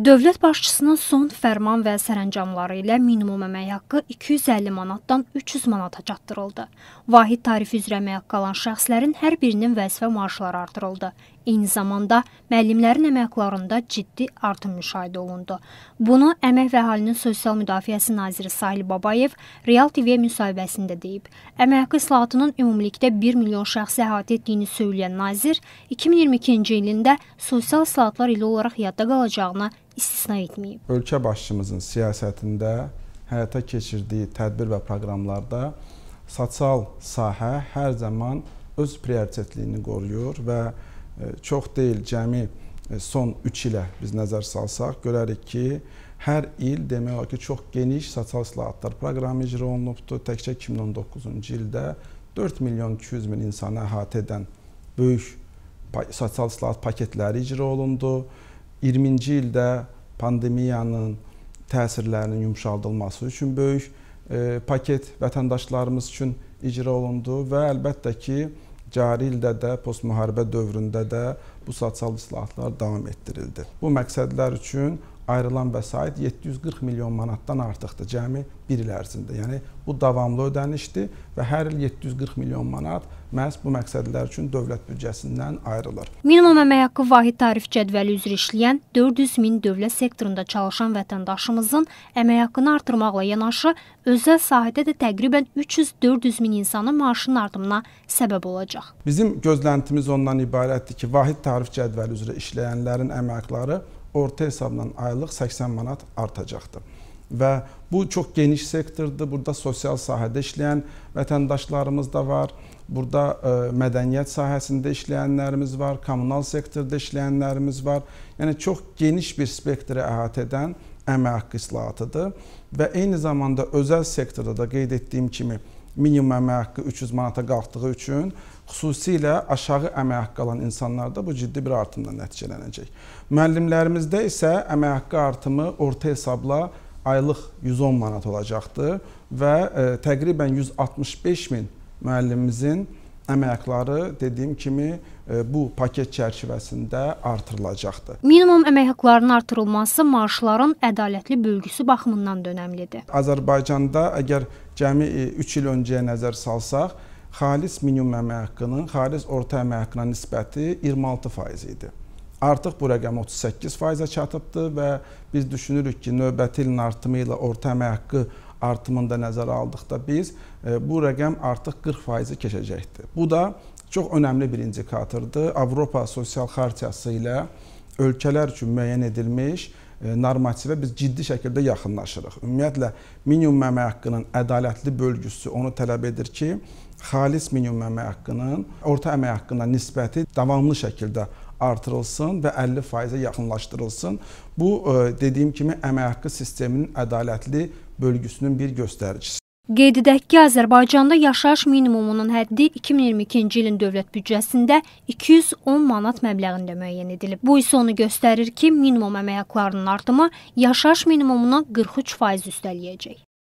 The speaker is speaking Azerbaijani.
Dövlət başçısının son fərman və sərəncamları ilə minimum əmək haqqı 250 manatdan 300 manata çatdırıldı. Vahid tarif üzrə əmək haqqı alan şəxslərin hər birinin vəzifə maaşları artırıldı. Eyni zamanda müəllimlərin əməklarında ciddi artım müşahidə olundu. Bunu Əmək və Əhalinin Sosial Müdafiəsi naziri Sahil Babayev Real TV müsahibəsində deyib. Əmək haqqı islahatının ümumilikdə 1 milyon şəxsi əhatə etdiyini söyləyən nazir 2022-ci ilində sosial islahatlar ili olaraq yadda qalacağını istisna etməyib. Ölkə başçımızın siyasətində həyata keçirdiyi tədbir və proqramlarda sosial sahə hər zaman öz prioritetliyini qoruyur və çox deyil cəmi e, son 3 ilə biz nəzər salsaq görərik ki, hər il demək olar ki, çox geniş sosial islahatlar proqramı icra olunubdur. Təkcə 2019-cu ildə 4 milyon 200 min insanı əhatə edən böyük sosial islahat paketləri icra olundu. 20-ci ildə pandemiyanın təsirlərinin yumşaldılması üçün böyük e, paket vətəndaşlarımız üçün icra olundu və əlbəttə ki, cari ildə də, postmüharibə dövründə də bu sosial islahatlar davam etdirildi. Bu məqsədlər üçün ayrılan vəsait 740 milyon manatdan artıqdır cəmi 1 il ərzində. Yəni bu davamlı ödənişdir və hər il 740 milyon manat məhz bu məqsədlər üçün dövlət büdcəsindən ayrılır. Minimum əmək haqqı vahid tarif cədvəli üzrə işləyən 400 min dövlət sektorunda çalışan vətəndaşımızın əmək haqqını artırmaqla yanaşı özəl sahədə də təqribən 300-400 min insanın maaşının artımına səbəb olacaq. Bizim gözləntimiz ondan ibarətdir ki, vahid tarif cədvəli üzrə işləyənlərin əməkları orta hesabla aylıq 80 manat artacaqdır. Və bu çox geniş sektordur. Burada sosial sahədə işləyən vətəndaşlarımız da var. Burada ə, e, mədəniyyət sahəsində işləyənlərimiz var, kommunal sektorda işləyənlərimiz var. Yəni çox geniş bir spektri əhatə edən əmək haqqı islahatıdır və eyni zamanda özəl sektorda da qeyd etdiyim kimi minimum əmək haqqı 300 manata qalxdığı üçün xüsusilə aşağı əmək haqqı alan insanlarda bu ciddi bir artımla nəticələnəcək. Müəllimlərimizdə isə əmək haqqı artımı orta hesabla aylıq 110 manat olacaqdır və ə, e, təqribən 165 min müəllimimizin əmək dediyim kimi e, bu paket çərçivəsində artırılacaqdır. Minimum əmək haqqlarının artırılması maaşların ədalətli bölgüsü baxımından da önəmlidir. Azərbaycanda əgər cəmi 3 e, il öncəyə nəzər salsaq, xalis minimum əmək haqqının xalis orta əmək haqqına nisbəti 26% idi. Artıq bu rəqəm 38%-ə çatıbdı və biz düşünürük ki, növbəti ilin artımı ilə orta əmək haqqı artımını da nəzərə aldıqda biz e, bu rəqəm artıq 40%-i keçəcəkdir. Bu da çox önəmli bir indikatordur. Avropa Sosial Xartiyası ilə ölkələr üçün müəyyən edilmiş e, normativə biz ciddi şəkildə yaxınlaşırıq. Ümumiyyətlə minimum əmək haqqının ədalətli bölgüsü onu tələb edir ki, xalis minimum əmək haqqının orta əmək haqqına nisbəti davamlı şəkildə artırılsın və 50%-ə yaxınlaşdırılsın. Bu e, dediyim kimi əmək haqqı sisteminin ədalətli bölgüsünün bir göstəricisi. Qeyd edək ki, Azərbaycanda yaşayış minimumunun həddi 2022-ci ilin dövlət büdcəsində 210 manat məbləğində müəyyən edilib. Bu isə onu göstərir ki, minimum əmək haqqlarının artımı yaşayış minimumunu 43% üstələyəcək.